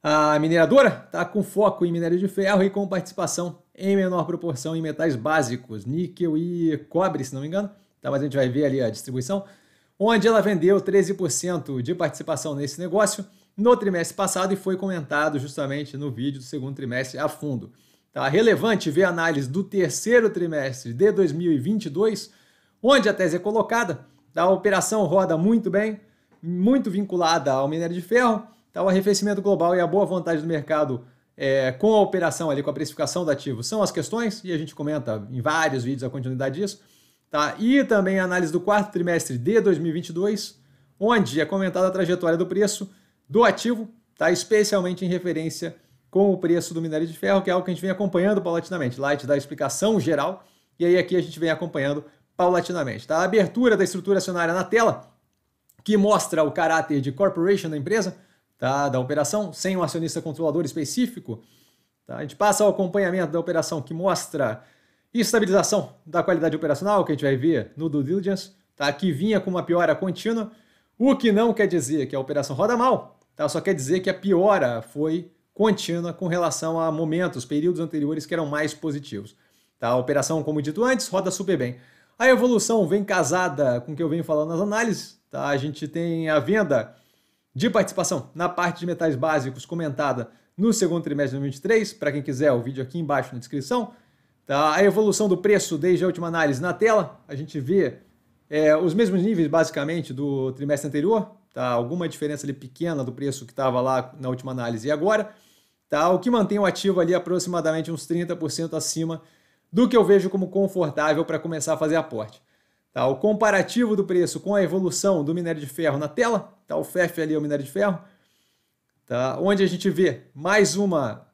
a mineradora está com foco em minério de ferro e com participação em menor proporção em metais básicos, níquel e cobre, se não me engano. Tá, mas a gente vai ver ali a distribuição. Onde ela vendeu 13% de participação nesse negócio no trimestre passado e foi comentado justamente no vídeo do segundo trimestre a fundo. Tá relevante ver a análise do terceiro trimestre de 2022, onde a tese é colocada. A operação roda muito bem, muito vinculada ao minério de ferro então, o arrefecimento global e a boa vontade do mercado é, com a operação ali, com a precificação do ativo, são as questões, e a gente comenta em vários vídeos a continuidade disso. Tá? E também a análise do quarto trimestre de 2022, onde é comentada a trajetória do preço do ativo, tá? especialmente em referência com o preço do minério de ferro, que é algo que a gente vem acompanhando paulatinamente. Light da dá a explicação geral, e aí aqui a gente vem acompanhando paulatinamente. Tá? A abertura da estrutura acionária na tela, que mostra o caráter de corporation da empresa, tá, da operação, sem um acionista controlador específico. Tá? A gente passa ao acompanhamento da operação que mostra estabilização da qualidade operacional, que a gente vai ver no due diligence, tá? que vinha com uma piora contínua, o que não quer dizer que a operação roda mal, tá? só quer dizer que a piora foi contínua com relação a momentos, períodos anteriores que eram mais positivos. Tá? A operação, como dito antes, roda super bem. A evolução vem casada com o que eu venho falando nas análises. Tá? A gente tem a venda de participação na parte de metais básicos comentada no segundo trimestre de 2023. Para quem quiser, o vídeo aqui embaixo na descrição. Tá? A evolução do preço desde a última análise na tela. A gente vê é, os mesmos níveis, basicamente, do trimestre anterior. Tá? Alguma diferença ali pequena do preço que estava lá na última análise e agora. Tá? O que mantém o ativo ali aproximadamente uns 30% acima do que eu vejo como confortável para começar a fazer aporte. Tá, o comparativo do preço com a evolução do minério de ferro na tela, tá, o FEF ali é o minério de ferro, tá, onde a gente vê mais uma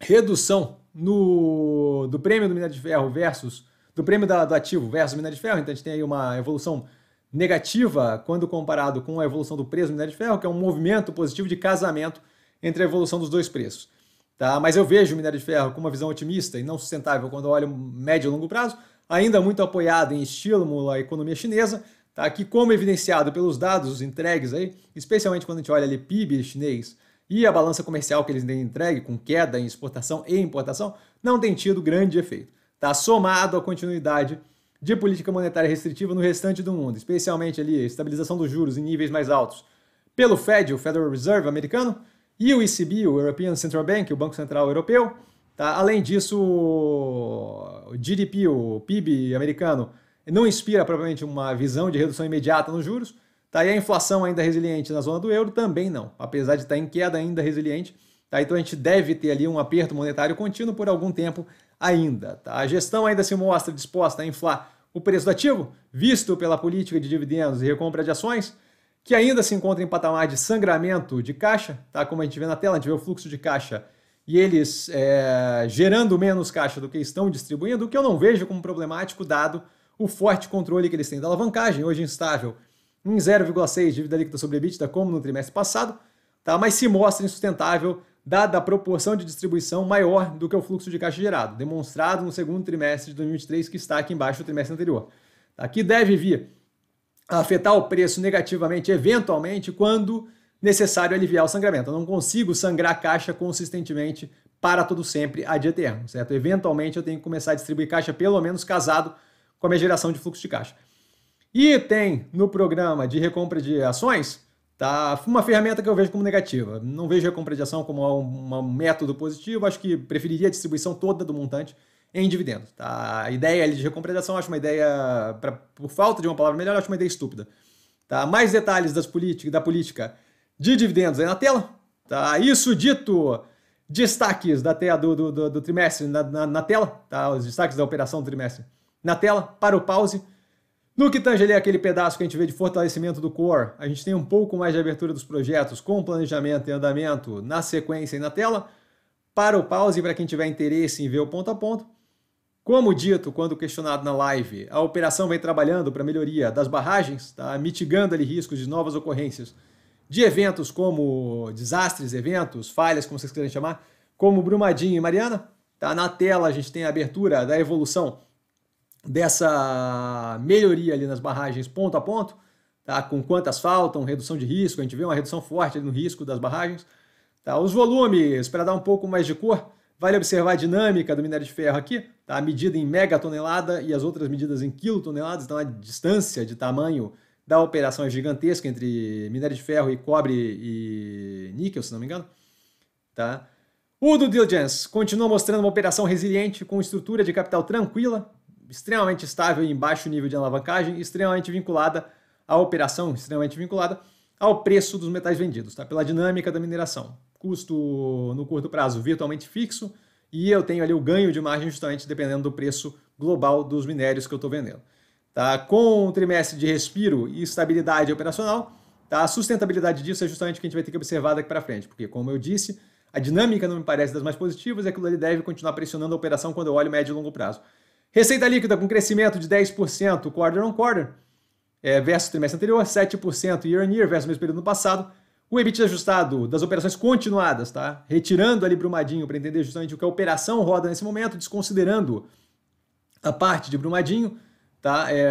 redução no, do prêmio do minério de ferro versus do prêmio da, do ativo versus minério de ferro. Então a gente tem aí uma evolução negativa quando comparado com a evolução do preço do minério de ferro, que é um movimento positivo de casamento entre a evolução dos dois preços. Tá? Mas eu vejo o minério de ferro com uma visão otimista e não sustentável quando eu olho médio e longo prazo, ainda muito apoiado em estímulo à economia chinesa, tá? como evidenciado pelos dados entregues aí, especialmente quando a gente olha ali PIB chinês e a balança comercial que eles têm entregue, com queda em exportação e importação, não tem tido grande efeito. Tá somado à continuidade de política monetária restritiva no restante do mundo, especialmente ali a estabilização dos juros em níveis mais altos pelo Fed, o Federal Reserve americano, e o ECB, o European Central Bank, o Banco Central Europeu, Tá? Além disso, o GDP, o PIB americano, não inspira propriamente uma visão de redução imediata nos juros. Tá? E a inflação ainda resiliente na zona do euro também não, apesar de estar em queda ainda resiliente. Tá? Então a gente deve ter ali um aperto monetário contínuo por algum tempo ainda. Tá? A gestão ainda se mostra disposta a inflar o preço do ativo, visto pela política de dividendos e recompra de ações, que ainda se encontra em patamar de sangramento de caixa, tá? como a gente vê na tela, a gente vê o fluxo de caixa e eles é, gerando menos caixa do que estão distribuindo, o que eu não vejo como problemático, dado o forte controle que eles têm da alavancagem, hoje instável em 0,6 dívida líquida sobre EBITDA, como no trimestre passado, tá? mas se mostra insustentável, dada a proporção de distribuição maior do que o fluxo de caixa gerado, demonstrado no segundo trimestre de 2023, que está aqui embaixo do trimestre anterior. Aqui tá? deve vir a afetar o preço negativamente, eventualmente, quando necessário aliviar o sangramento. Eu não consigo sangrar a caixa consistentemente para todo sempre, dia eterno, certo? Eventualmente eu tenho que começar a distribuir caixa, pelo menos casado com a minha geração de fluxo de caixa. E tem no programa de recompra de ações, tá? Uma ferramenta que eu vejo como negativa. Não vejo a recompra de ação como um, um método positivo, acho que preferiria a distribuição toda do montante em dividendos. Tá? A ideia de recompra de ação acho uma ideia, pra, por falta de uma palavra melhor, acho uma ideia estúpida. Tá? Mais detalhes das política, da política de dividendos aí na tela. Tá, isso dito, destaques da tela do, do, do, do trimestre na, na, na, tela, tá? Os destaques da operação do trimestre na tela, para o pause. No que tange ali aquele pedaço que a gente vê de fortalecimento do core, a gente tem um pouco mais de abertura dos projetos com planejamento e andamento na sequência e na tela. Para o pause, para quem tiver interesse em ver o ponto a ponto. Como dito, quando questionado na live, a operação vem trabalhando para melhoria das barragens, tá? mitigando ali riscos de novas ocorrências de eventos como desastres, eventos, falhas, como vocês quiserem chamar, como Brumadinho e Mariana. Tá? Na tela a gente tem a abertura da evolução dessa melhoria ali nas barragens ponto a ponto, tá? com quantas faltam, redução de risco, a gente vê uma redução forte no risco das barragens. Tá? Os volumes, para dar um pouco mais de cor, vale observar a dinâmica do minério de ferro aqui, tá? a medida em megatonelada e as outras medidas em quilotoneladas, então a distância de tamanho da operação gigantesca entre minério de ferro e cobre e níquel, se não me engano. Tá? O do Diligence continua mostrando uma operação resiliente com estrutura de capital tranquila, extremamente estável em baixo nível de alavancagem, extremamente vinculada à operação, extremamente vinculada ao preço dos metais vendidos, tá? pela dinâmica da mineração. Custo no curto prazo virtualmente fixo e eu tenho ali o ganho de margem justamente dependendo do preço global dos minérios que eu estou vendendo. Tá? Com um trimestre de respiro e estabilidade operacional, tá? a sustentabilidade disso é justamente o que a gente vai ter que observar daqui para frente, porque, como eu disse, a dinâmica não me parece das mais positivas e aquilo ali deve continuar pressionando a operação quando eu olho médio e longo prazo. Receita líquida com crescimento de 10% quarter on quarter é, versus trimestre anterior, 7% year on year versus o mesmo período no passado. O EBITDA ajustado das operações continuadas, tá? Retirando ali Brumadinho para entender justamente o que a operação roda nesse momento, desconsiderando a parte de Brumadinho, tá? É,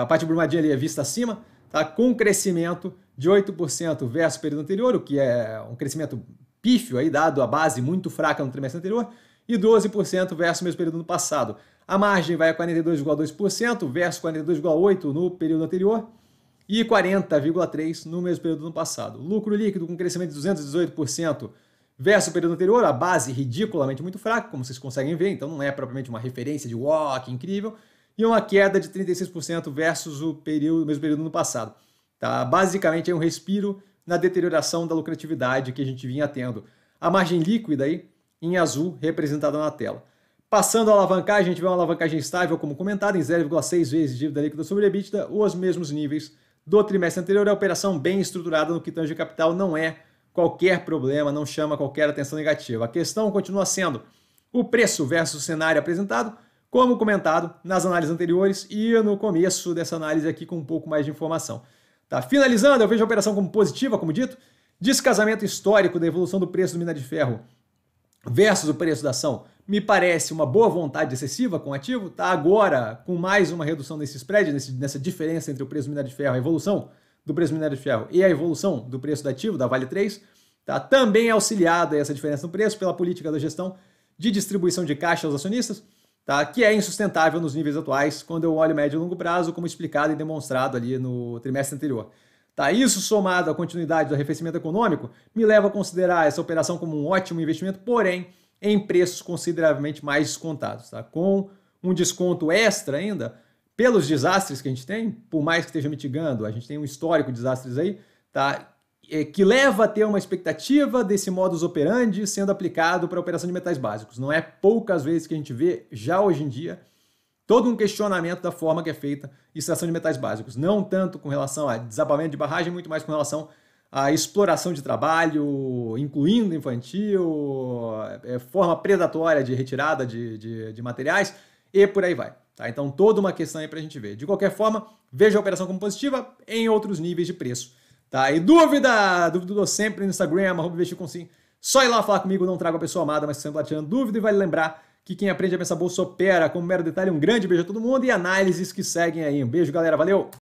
a parte brumadinha ali é vista acima, tá? Com um crescimento de 8% versus o período anterior, o que é um crescimento pífio aí, dado a base muito fraca no trimestre anterior, e 12% versus o mesmo período no passado. A margem vai a 42,2% versus 42,8% no período anterior e 40,3% no mesmo período no passado. Lucro líquido com crescimento de 218% versus o período anterior, a base ridiculamente muito fraca, como vocês conseguem ver, então não é propriamente uma referência de uau, wow, que incrível, e uma queda de 36% versus o período, mesmo período no passado. Tá? Basicamente é um respiro na deterioração da lucratividade que a gente vinha tendo. A margem líquida aí, em azul, representada na tela. Passando a alavancagem, a gente vê uma alavancagem estável, como comentado, em 0,6 vezes dívida líquida sobre EBITDA, ou os mesmos níveis do trimestre anterior. A operação bem estruturada no que tange de capital não é qualquer problema, não chama qualquer atenção negativa. A questão continua sendo o preço versus o cenário apresentado, como comentado nas análises anteriores e no começo dessa análise aqui com um pouco mais de informação. Tá finalizando, eu vejo a operação como positiva, como dito, descasamento histórico da evolução do preço do minério de ferro versus o preço da ação. Me parece uma boa vontade excessiva com o ativo, tá agora com mais uma redução nesse spread, nesse, nessa diferença entre o preço do minério de ferro, a evolução do preço do minério de ferro e a evolução do preço do ativo, da Vale 3, tá também auxiliada essa diferença no preço pela política da gestão de distribuição de caixa aos acionistas tá? que é insustentável nos níveis atuais, quando eu olho médio e longo prazo, como explicado e demonstrado ali no trimestre anterior. Tá, isso somado à continuidade do arrefecimento econômico me leva a considerar essa operação como um ótimo investimento, porém em preços consideravelmente mais descontados, tá? com um desconto extra ainda pelos desastres que a gente tem, por mais que esteja mitigando, a gente tem um histórico de desastres aí, tá? É, que leva a ter uma expectativa desse modus operandi sendo aplicado para a operação de metais básicos. Não é poucas vezes que a gente vê, já hoje em dia, todo um questionamento da forma que é feita extração de metais básicos. Não tanto com relação a desabamento de barragem, muito mais com relação à exploração de trabalho, incluindo infantil, é, forma predatória de retirada de, de, de materiais e por aí vai. Tá? Então, toda uma questão aí para a gente ver. De qualquer forma, veja a operação como positiva em outros níveis de preço. Tá? E dúvida, dúvida do sempre no Instagram, arroba investir com sim. Só ir lá falar comigo, não trago a pessoa amada, mas sempre lá tá tirando dúvida. E vale lembrar que quem aprende a pensar bolsa opera. Como mero detalhe, um grande beijo a todo mundo e análises que seguem aí. Um beijo, galera. Valeu!